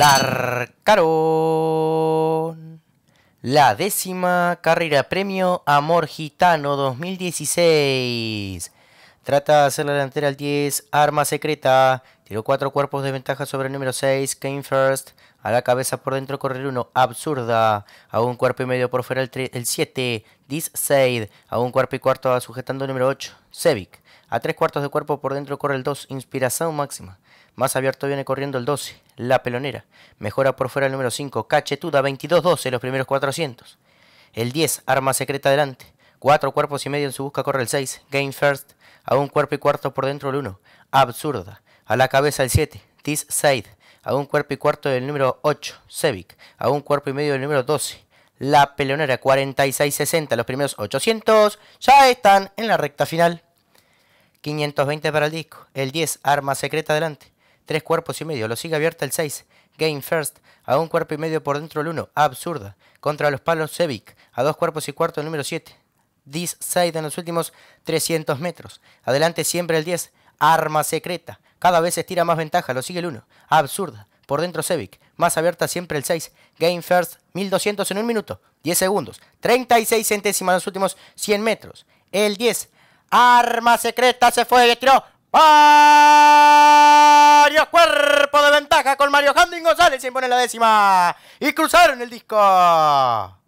Larcaron. La décima carrera premio Amor Gitano 2016. Trata de hacer la delantera al 10, arma secreta. tiro cuatro cuerpos de ventaja sobre el número 6, Came First. A la cabeza por dentro correr uno absurda. A un cuerpo y medio por fuera el 7, This Side. A un cuerpo y cuarto sujetando el número 8, Cevic. A tres cuartos de cuerpo por dentro corre el 2, inspiración máxima. Más abierto viene corriendo el 12, la pelonera. Mejora por fuera el número 5, cachetuda 22-12 los primeros 400. El 10, arma secreta adelante. Cuatro cuerpos y medio en su busca corre el 6, game first. A un cuerpo y cuarto por dentro el 1, absurda. A la cabeza el 7, this side. A un cuerpo y cuarto del número 8, Cevic. A un cuerpo y medio del número 12, la pelonera 46-60, los primeros 800 ya están en la recta final. 520 para el disco. El 10, arma secreta adelante. 3 cuerpos y medio. Lo sigue abierta el 6. Game First. A un cuerpo y medio por dentro el 1. Absurda. Contra los palos Sevic. A dos cuerpos y cuarto el número 7. This Side en los últimos 300 metros. Adelante siempre el 10. Arma secreta. Cada vez se estira más ventaja. Lo sigue el 1. Absurda. Por dentro sevic Más abierta siempre el 6. Game First. 1200 en un minuto. 10 segundos. 36 centésimas en los últimos 100 metros. El 10 Arma secreta se fue y tiró. Varios cuerpos de ventaja con Mario Handing González. Se impone la décima. Y cruzaron el disco.